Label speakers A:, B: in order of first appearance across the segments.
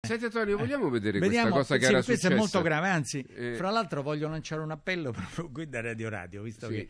A: Senti Antonio, eh, vogliamo vedere Vediamo, questa cosa che sì, era successa? è molto grave, anzi, eh. fra
B: l'altro voglio lanciare un appello proprio qui da Radio Radio, visto sì. che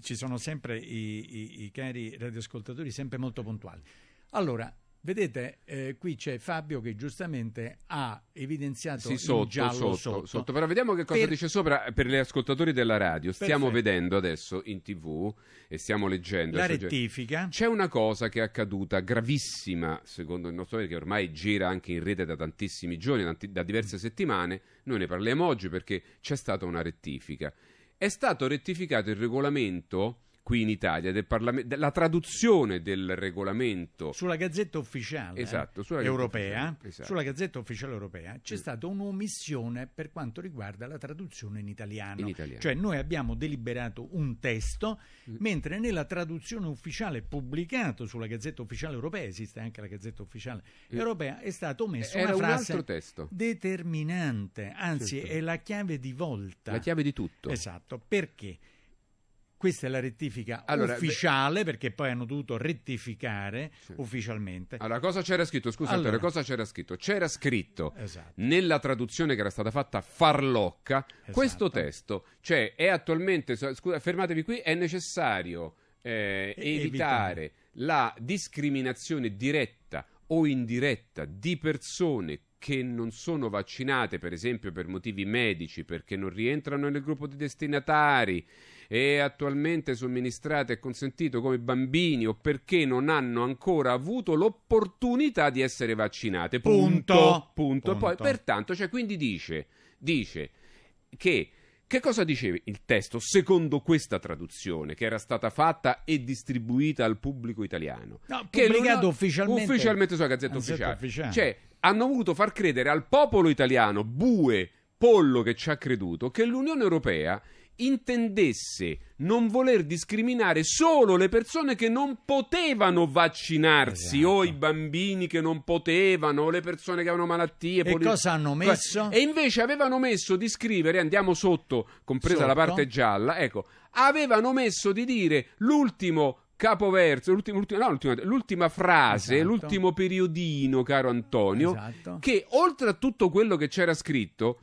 B: ci sono sempre i, i, i cari radioascoltatori sempre molto puntuali. Allora, Vedete, eh, qui c'è Fabio che giustamente ha evidenziato sì, sotto, giallo sotto, sotto. sotto, Però vediamo che cosa per... dice
A: sopra per gli ascoltatori della radio. Stiamo Perfetto. vedendo adesso in tv e stiamo leggendo. La rettifica. C'è una cosa che è accaduta gravissima, secondo il nostro che ormai gira anche in rete da tantissimi giorni, tanti, da diverse mm. settimane. Noi ne parliamo oggi perché c'è stata una rettifica. È stato rettificato il regolamento qui in Italia, del Parlamento, della traduzione del regolamento.
B: Sulla Gazzetta Ufficiale esatto, sulla Europea, Gazzetta, esatto. sulla Gazzetta Ufficiale Europea c'è mm. stata un'omissione per quanto riguarda la traduzione in italiano. in italiano. Cioè noi abbiamo deliberato un testo, mm. mentre nella traduzione ufficiale pubblicato sulla Gazzetta Ufficiale Europea, esiste anche la Gazzetta Ufficiale mm. Europea, è stato omesso Era una frase determinante, anzi certo. è la chiave di volta. La chiave di tutto. Esatto, perché? Questa è la rettifica allora, ufficiale, beh, perché poi hanno dovuto rettificare sì. ufficialmente. Allora,
A: cosa c'era scritto? Scusa, allora, cosa c'era scritto? C'era scritto esatto. nella traduzione che era stata fatta farlocca esatto. questo testo, cioè è attualmente, scusa, fermatevi qui, è necessario eh, evitare, evitare la discriminazione diretta o indiretta di persone che non sono vaccinate, per esempio per motivi medici, perché non rientrano nel gruppo di destinatari, e attualmente somministrate e consentito come bambini o perché non hanno ancora avuto l'opportunità di essere vaccinate. Punto. Punto. Punto. Poi, pertanto, cioè, quindi dice, dice che... Che cosa diceva il testo secondo questa traduzione che era stata fatta e distribuita al pubblico italiano? No, che pubblicato ufficialmente, ufficialmente sulla Gazzetta, Ufficiale. Ufficiale. Cioè, hanno voluto far credere al popolo italiano, bue, pollo che ci ha creduto, che l'Unione Europea intendesse non voler discriminare solo le persone che non potevano vaccinarsi esatto. o i bambini che non potevano o le persone che avevano malattie. E poli- cosa hanno messo? E invece avevano messo di scrivere, andiamo sotto, compresa sotto. la parte gialla, ecco, avevano messo di dire l'ultimo capoverso, l'ultima, l'ultima, no, l'ultima, l'ultima frase, esatto. l'ultimo periodino, caro Antonio, esatto. che oltre a tutto quello che c'era scritto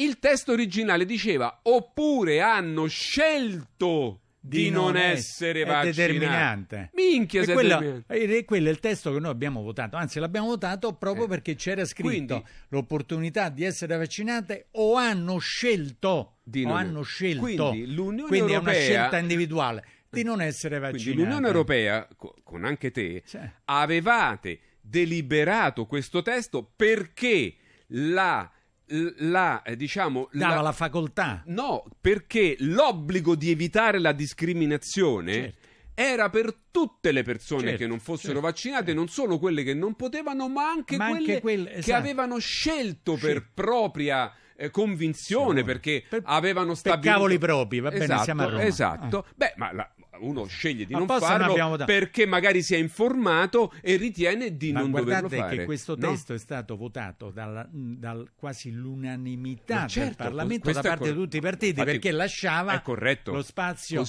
A: il testo originale diceva oppure
B: hanno scelto di, di non, essere vaccinati. determinante. Minchia, se quello, è quello è il testo che noi abbiamo votato, anzi l'abbiamo votato proprio eh. perché c'era scritto Quindi, l'opportunità di essere vaccinate o hanno scelto di non hanno scelto. Quindi, l'Unione Quindi Europea... è una scelta individuale di non essere vaccinati. Quindi l'Unione
A: Europea, con anche te, sì. avevate deliberato questo testo perché la la, eh, diciamo, dava la... la,
B: facoltà.
A: No, perché l'obbligo di evitare la discriminazione certo. era per tutte le persone certo, che non fossero certo. vaccinate, non solo quelle che non potevano, ma anche ma quelle anche quel, esatto. che avevano scelto per propria eh, convinzione perché per, avevano stabilito per cavoli propri va bene esatto, siamo a esatto, Roma esatto ah. beh ma la, uno sceglie di non farlo perché magari si è informato e ritiene di Ma non doverlo fare. guardate che questo no? testo
B: è stato votato dalla, dal quasi l'unanimità certo, del Parlamento da parte cor- di tutti i partiti infatti, perché lasciava lo spazio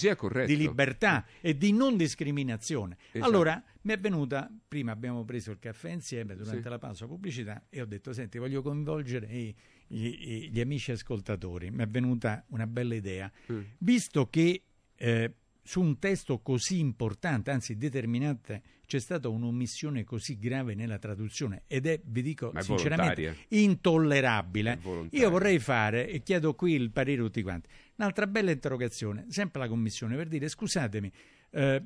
B: di libertà e di non discriminazione. Esatto. Allora mi è venuta, prima abbiamo preso il caffè insieme durante sì. la pausa pubblicità e ho detto senti voglio coinvolgere i, gli, gli, amici ascoltatori, mi è venuta una bella idea, mm. visto che eh, su un testo così importante, anzi determinante, c'è stata un'omissione così grave nella traduzione ed è, vi dico è sinceramente, intollerabile. Io vorrei fare, e chiedo qui il parere di tutti quanti, un'altra bella interrogazione, sempre alla Commissione, per dire scusatemi, eh,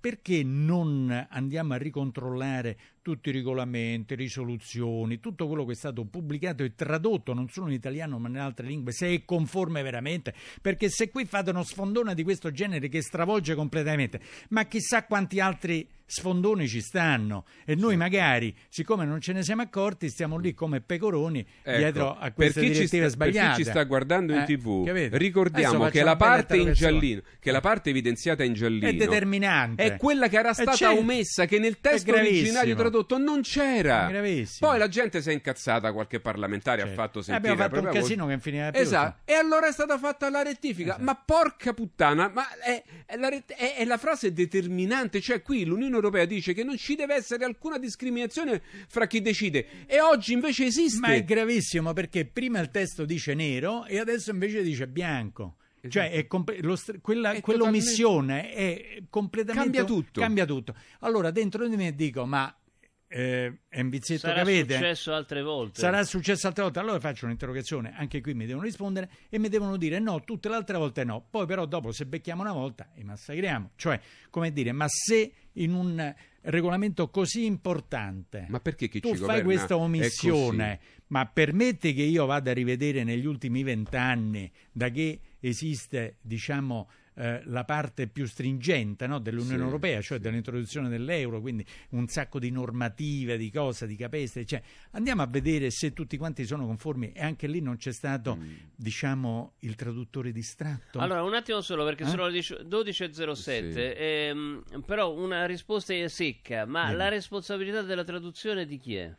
B: perché non andiamo a ricontrollare tutti i regolamenti, risoluzioni, tutto quello che è stato pubblicato e tradotto non solo in italiano ma in altre lingue, se è conforme veramente, perché se qui fate uno sfondone di questo genere che stravolge completamente, ma chissà quanti altri sfondoni ci stanno e noi sì. magari, siccome non ce ne siamo accorti, stiamo lì come pecoroni ecco, dietro a queste direttive sta, sbagliate. Per chi ci sta guardando in eh, tv, capito? ricordiamo che la, parte in giallino,
A: che la parte evidenziata in giallino è determinante. È quella che era eh, stata omessa, che nel testo originario tradotto tradotto non c'era. Gravissimo. Poi la gente si è incazzata, qualche parlamentare certo. ha fatto eh, sentire. Eh, abbiamo fatto un casino
B: che finiva più. Esatto. E allora è stata fatta la
A: rettifica. Esatto. Ma porca puttana, ma è, è, la è, è, la frase determinante. Cioè, qui l'Unione Europea dice che non ci deve essere alcuna discriminazione fra chi decide. E oggi
B: invece esiste. Ma è gravissimo perché prima il testo dice nero e adesso invece dice bianco. Cioè, esatto. Cioè, comp- st- quella, è quell'omissione totalmente... è completamente. Cambia tutto. Cambia tutto. Allora, dentro di me dico, ma eh, è un vizietto Sarà che avete. Sarà successo altre volte. Sarà successo altre volte. Allora faccio un'interrogazione, anche qui mi devono rispondere e mi devono dire no, tutte le altre volte no. Poi però dopo se becchiamo una volta e massacriamo. Cioè, come dire, ma se in un regolamento così importante ma perché chi tu fai questa omissione, ma permetti che io vada a rivedere negli ultimi vent'anni da che esiste, diciamo, eh, la parte più stringente no, dell'Unione sì, Europea, cioè sì. dell'introduzione dell'euro, quindi un sacco di normative, di cose, di capestre. Cioè, andiamo a vedere se tutti quanti sono conformi e anche lì non c'è stato, mm. diciamo, il traduttore distratto. Allora,
A: un attimo solo perché eh? sono le 12.07, sì. ehm, però una risposta è secca, ma Bene. la responsabilità della traduzione di chi è?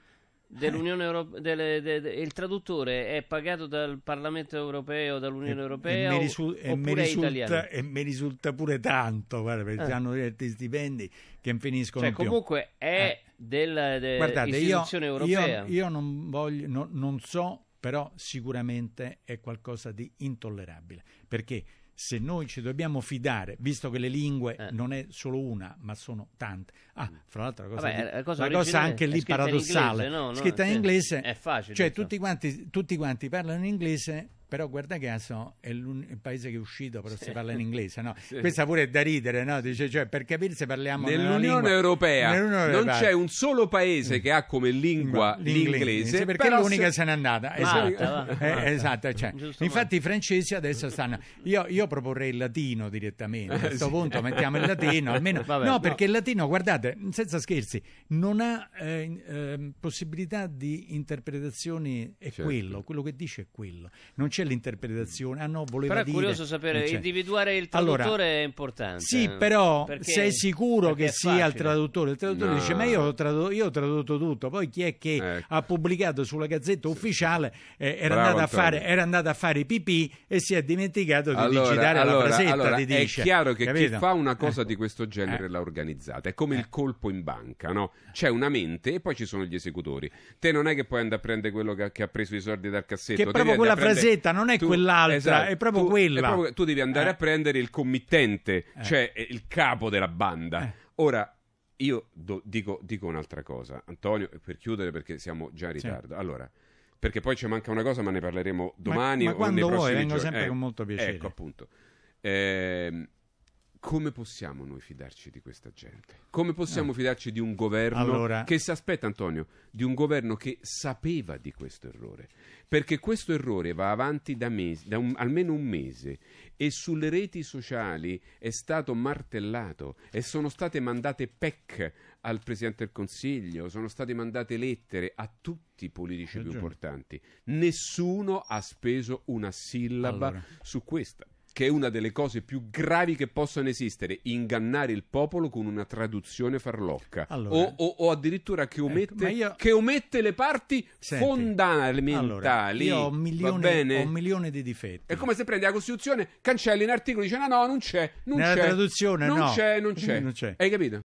A: dell'Unione Europea, delle, de, de, il traduttore è pagato dal Parlamento Europeo, dall'Unione e, Europea e, risu- e, mi risulta,
B: e, mi risulta, pure tanto, guarda, perché ah. hanno certi stipendi che finiscono cioè, comunque è eh. della de, Guardate, io, europea. Io, io, non voglio, no, non so, però sicuramente è qualcosa di intollerabile, perché se noi ci dobbiamo fidare, visto che le lingue eh. non è solo una, ma sono tante. Ah, mm. fra l'altro la cosa, Vabbè, di, la cosa, la cosa anche lì paradossale, in inglese, no, no, scritta in inglese, è facile. Cioè tutti, quanti, tutti quanti parlano in inglese, però guarda caso è il paese che è uscito però sì. si parla in inglese no? sì. questa pure è da ridere no? Dice, cioè, per capirsi parliamo nell'Unione Europea Nell'Unione non Europea. c'è un solo paese che ha come lingua l'inglese, l'inglese sì, perché l'unica se... se n'è andata ah, esatto, ah, eh, esatto cioè. infatti i francesi adesso stanno io, io proporrei il latino direttamente a eh, questo punto mettiamo il latino almeno Vabbè, no perché il latino guardate senza scherzi non ha eh, eh, possibilità di interpretazioni è certo. quello quello che dice è quello non c'è l'interpretazione. Ah no, voleva però è dire... curioso sapere, cioè, individuare il traduttore allora, è importante. Sì, eh, però perché, sei sicuro che sia il traduttore? Il traduttore no. dice, ma io ho, tradotto, io ho, tradotto, tutto, poi chi è che ecco. ha pubblicato sulla Gazzetta sì. Ufficiale eh, era, Bravo, andato fare, era, andato a fare, i pipì e si è dimenticato di allora, digitare allora, la frasetta. Allora, ti dice, è chiaro che capito? chi fa una cosa eh.
A: di questo genere eh. l'ha organizzata, è come il eh. colpo in banca, no? C'è una mente e poi ci sono gli esecutori. Te non è che puoi andare a prendere quello che, che ha preso i soldi dal cassetto. Che proprio quella frasetta ricetta non è tu, quell'altra, esatto, è proprio tu, quella. È proprio, tu devi andare eh. a prendere il committente, eh. cioè eh, il capo della banda. Eh. Ora, io do, dico, dico, un'altra cosa, Antonio, per chiudere perché siamo già in ritardo. Sì. Allora, perché poi ci manca una cosa, ma ne parleremo domani ma, ma o nei prossimi vuoi, giorni. vengo sempre eh, con molto piacere. Ecco, appunto. Eh, come possiamo noi fidarci di questa gente? Come possiamo eh. fidarci di un governo allora... che si aspetta, Antonio, di un governo che sapeva di questo errore? Perché questo errore va avanti da, mesi, da un, almeno un mese e sulle reti sociali è stato martellato e sono state mandate PEC al Presidente del Consiglio, sono state mandate lettere a tutti i politici Ragione. più importanti. Nessuno ha speso una sillaba allora. su questa che è una delle cose più gravi che possano esistere, ingannare il popolo con una traduzione farlocca allora, o, eh. o, o, addirittura che ecco, omette, ecco, io... che omette le parti Senti, fondamentali. Allora, io ho un, milione, ho un, milione, di difetti. È come se prendi la Costituzione, cancelli un articolo e dici no, no, non c'è, non Nella c'è, traduzione non no. c'è, non c'è. non c'è. Hai capito?